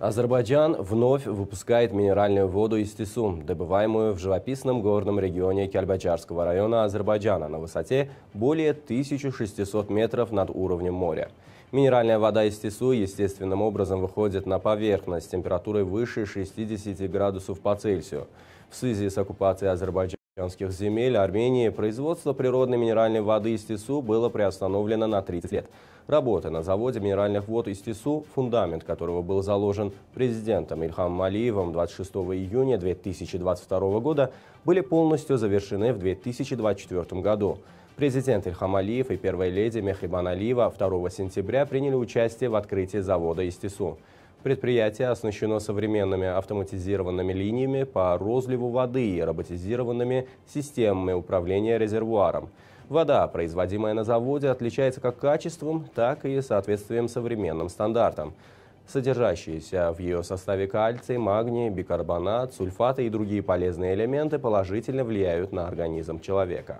Азербайджан вновь выпускает минеральную воду из ТИСУ, добываемую в живописном горном регионе Кельбаджарского района Азербайджана на высоте более 1600 метров над уровнем моря. Минеральная вода из ТИСУ естественным образом выходит на поверхность с температурой выше 60 градусов по Цельсию. В связи с оккупацией Азербайджана Чеченских земель Армении производство природной минеральной воды из ТИСУ было приостановлено на 30 лет. Работы на заводе минеральных вод из ТИСУ, фундамент которого был заложен президентом Ильхам Малиевым 26 июня 2022 года, были полностью завершены в 2024 году. Президент Ильхам Алиев и первая леди Мехрибан Алиева 2 сентября приняли участие в открытии завода из ТИСУ. Предприятие оснащено современными автоматизированными линиями по розливу воды и роботизированными системами управления резервуаром. Вода, производимая на заводе, отличается как качеством, так и соответствием современным стандартам. Содержащиеся в ее составе кальций, магний, бикарбонат, сульфаты и другие полезные элементы положительно влияют на организм человека.